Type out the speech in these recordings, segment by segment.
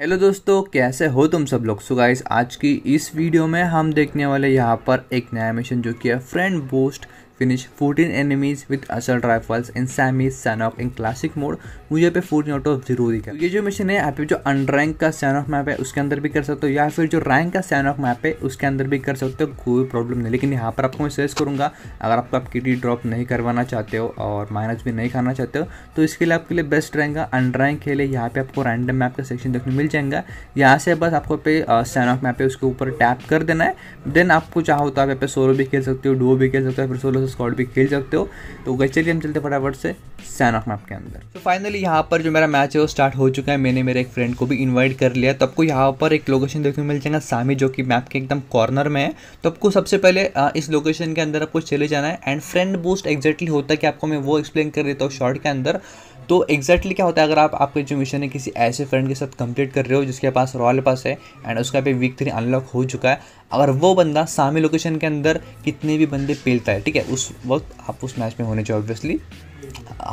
hello दोस्तों कैसे हो तुम सब लोग सो गाइस आज की इस वीडियो में हम देखने वाले यहाँ पर एक नया मिशन जो कि है friend boost finish 14 enemies with assault rifles in सैमी ऑफ इन क्लासिक मोड मुझे पे 14 आउट ऑफ जीरो दिखा ये जो मिशन है आप जो अनरैंक का सैन ऑफ मैप है उसके अंदर भी कर सकते हो या फिर जो रैंक का सैन ऑफ मैप है उसके अंदर भी कर सकते हो कोई प्रॉब्लम नहीं लेकिन यहाँ पर आपको मैं सजेस्ट करूँगा अगर आपको आप किटी ड्रॉप नहीं करवाना चाहते हो और माइनस भी नहीं खाना चाहते हो तो इसके लिए आपके लिए बेस्ट रहेगा अनरैंक के लिए यहाँ पे आपको रैंडम मैप का सेक्शन देखने मिल जाएगा यहाँ से बस आपको पे सैन ऑफ मैप है उसके ऊपर टैप कर देना है देन आपको चाहो तो आप यहाँ पे सोलो भी खेल सकते हो डुओ भी खेल सकते हो फिर सोलो तो स्कॉट भी खेल सकते हो तो गए चलिए हम चलते फटाफट से सैन ऑफ मैप के अंदर तो फाइनली यहाँ पर जो मेरा मैच है वो स्टार्ट हो चुका है मैंने मेरे एक फ्रेंड को भी इन्वाइट कर लिया तो आपको यहाँ पर एक लोकेशन देखने को मिल जाएगा सामी जो कि मैप के एकदम कॉर्नर में है तो आपको सबसे पहले इस लोकेशन के अंदर आपको चले जाना है एंड फ्रेंड बूस्ट एग्जैक्टली होता है कि आपको मैं वो एक्सप्लेन कर देता हूँ शॉर्ट के अंदर तो एग्जैक्टली exactly क्या होता है अगर आप आपके जो मिशन है किसी ऐसे फ्रेंड के साथ कंप्लीट कर रहे हो जिसके पास रॉयल पास है एंड उसका भी वीक थ्री अनलॉक हो चुका है अगर वो बंदा सामी लोकेशन के अंदर कितने भी बंदे पेलता है ठीक है उस वक्त आप उस मैच में होने चाहिए ऑब्वियसली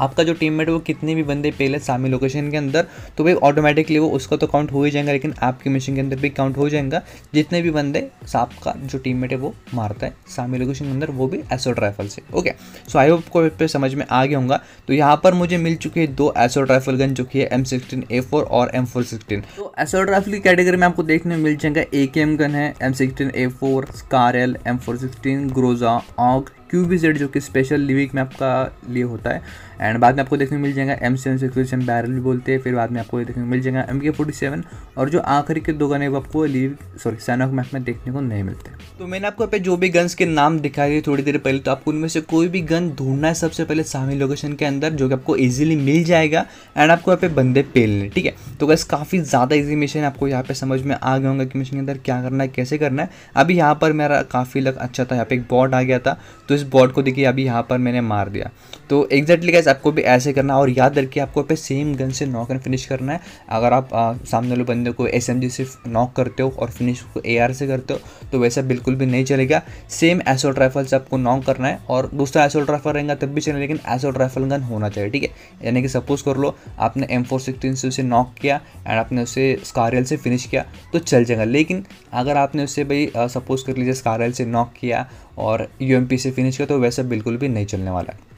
आपका जो टीम मेट वो कितने भी बंदे पहले सामी लोकेशन के अंदर तो भाई ऑटोमेटिकली वो उसका तो काउंट हो ही जाएगा लेकिन आपकी मिशन के अंदर भी काउंट हो जाएगा जितने भी बंदे आपका जो टीम मेट है वो मारता है सामी लोकेशन के अंदर वो भी एसोड राइफल से ओके सो आई होप को पे समझ में आ गया होगा तो यहाँ पर मुझे मिल चुके हैं दो एसोड राइफल गन जो कि है एम सिक्सटीन ए फोर और एम फोर सिक्सटीन तो एसोड राइफल की कैटेगरी में आपको देखने मिल जाएगा ए के एम गन है M sixteen A four SCAR L M four sixteen Groza AUG Q B Z जो कि स्पेशल लिविक में आपका लिए होता है है एंड बाद में आपको देखने मिल जाएगा एम सेवन सिक्स बैरल भी बोलते हैं फिर बाद में आपको देखने मिल जाएगा एम के फोर्टी सेवन और जो आखिरी के दो गाने वो आपको लीव सॉरी सैन मैप में देखने को नहीं मिलते हैं तो मैंने आपको पे जो भी गन्स के नाम दिखाए थोड़ी देर पहले तो आपको उनमें से कोई भी गन ढूंढना है सबसे पहले सामी लोकेशन के अंदर जो कि आपको इजीली मिल जाएगा एंड आपको यहाँ पे बंदे पेलने ठीक है तो गैस काफ़ी ज़्यादा इजी मिशन आपको यहाँ पे समझ में आ गया होगा कि मिशन के अंदर क्या करना है कैसे करना है अभी यहाँ पर मेरा काफ़ी लग अच्छा था यहाँ पर एक बॉड आ गया था तो इस बॉड को देखिए अभी यहाँ पर मैंने मार दिया तो एग्जैक्टली गैस आपको भी ऐसे करना और याद रखिए आपको पे सेम गन से नॉक एंड फिनिश करना है अगर आप सामने वाले बंदे को एस से नॉक करते हो और फिनिश को ए से करते हो तो वैसा बिल्कुल बिल्कुल भी नहीं चलेगा सेम एसोल्ट राइफल से आपको नॉक करना है और दूसरा एसोल्ट राइफल रहेगा तब भी चले लेकिन एसोल्ट राइफल गन होना चाहिए ठीक है यानी कि सपोज कर लो आपने एम फोर सिक्सटीन से उसे नॉक किया एंड आपने उसे स्कारियल से फिनिश किया तो चल जाएगा लेकिन अगर आपने उसे भाई सपोज कर लीजिए स्कारियल से नॉक किया और यू से फिनिश किया तो वैसा बिल्कुल भी नहीं चलने वाला है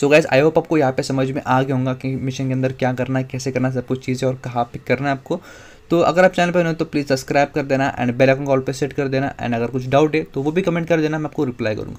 सो गैस आई होप आपको यहाँ पे समझ में आ गया होगा कि मिशन के अंदर क्या करना है कैसे करना है सब कुछ चीज़ें और कहाँ पिक करना है आपको तो अगर आप चैनल पर हो तो प्लीज़ सब्सक्राइब कर देना एंड बेल आइकन कॉल पर सेट कर देना एंड अगर कुछ डाउट है तो वो भी कमेंट कर देना मैं आपको रिप्लाई करूँगा